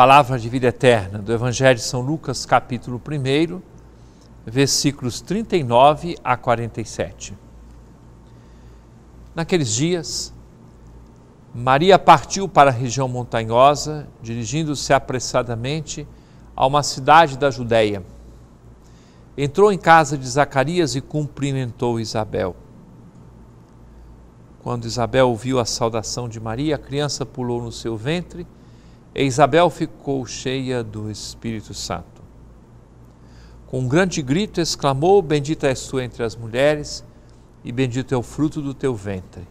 palavra de vida eterna do Evangelho de São Lucas, capítulo 1, versículos 39 a 47. Naqueles dias, Maria partiu para a região montanhosa, dirigindo-se apressadamente a uma cidade da Judéia. Entrou em casa de Zacarias e cumprimentou Isabel. Quando Isabel ouviu a saudação de Maria, a criança pulou no seu ventre e Isabel ficou cheia do Espírito Santo. Com um grande grito exclamou: Bendita és tu entre as mulheres, e bendito é o fruto do teu ventre.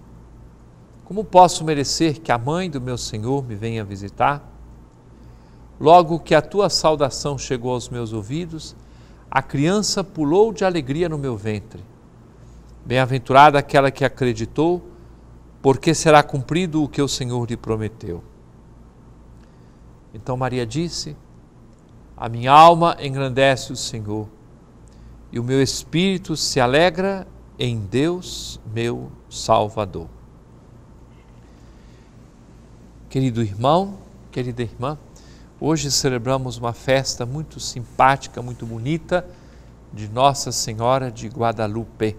Como posso merecer que a mãe do meu Senhor me venha visitar? Logo que a tua saudação chegou aos meus ouvidos, a criança pulou de alegria no meu ventre. Bem-aventurada aquela que acreditou, porque será cumprido o que o Senhor lhe prometeu. Então Maria disse: A minha alma engrandece o Senhor, e o meu espírito se alegra em Deus, meu Salvador. Querido irmão, querida irmã, hoje celebramos uma festa muito simpática, muito bonita de Nossa Senhora de Guadalupe.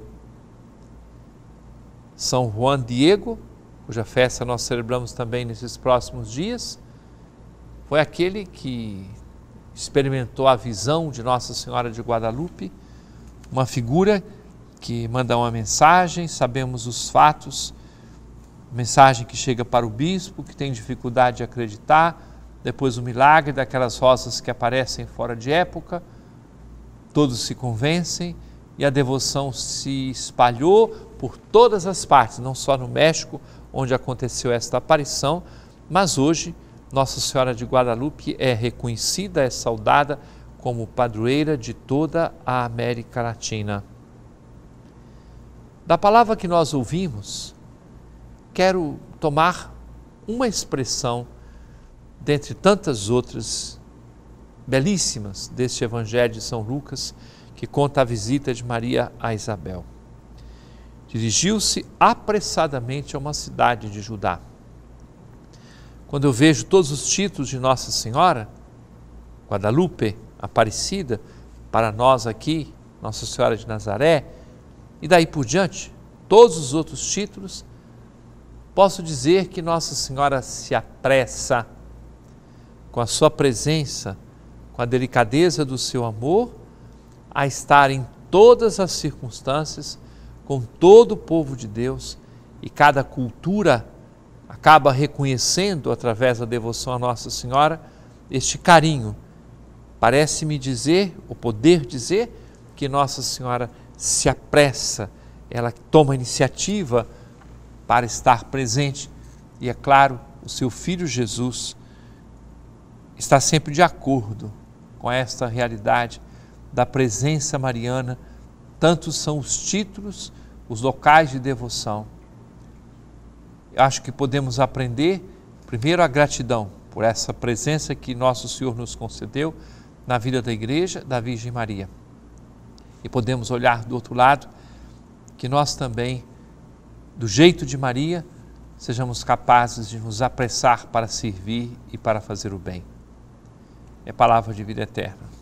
São Juan Diego, cuja festa nós celebramos também nesses próximos dias, foi aquele que experimentou a visão de Nossa Senhora de Guadalupe, uma figura que manda uma mensagem, sabemos os fatos, mensagem que chega para o bispo, que tem dificuldade de acreditar, depois o milagre daquelas rosas que aparecem fora de época, todos se convencem e a devoção se espalhou por todas as partes, não só no México, onde aconteceu esta aparição, mas hoje nossa Senhora de Guadalupe é reconhecida, é saudada como padroeira de toda a América Latina. Da palavra que nós ouvimos, quero tomar uma expressão dentre tantas outras belíssimas deste Evangelho de São Lucas, que conta a visita de Maria a Isabel. Dirigiu-se apressadamente a uma cidade de Judá quando eu vejo todos os títulos de Nossa Senhora, Guadalupe, Aparecida, para nós aqui, Nossa Senhora de Nazaré, e daí por diante, todos os outros títulos, posso dizer que Nossa Senhora se apressa com a sua presença, com a delicadeza do seu amor, a estar em todas as circunstâncias, com todo o povo de Deus e cada cultura acaba reconhecendo através da devoção à Nossa Senhora este carinho. Parece-me dizer, ou poder dizer, que Nossa Senhora se apressa, ela toma iniciativa para estar presente. E é claro, o seu filho Jesus está sempre de acordo com esta realidade da presença mariana. Tantos são os títulos, os locais de devoção acho que podemos aprender, primeiro, a gratidão por essa presença que nosso Senhor nos concedeu na vida da igreja, da Virgem Maria. E podemos olhar do outro lado que nós também, do jeito de Maria, sejamos capazes de nos apressar para servir e para fazer o bem. É palavra de vida eterna.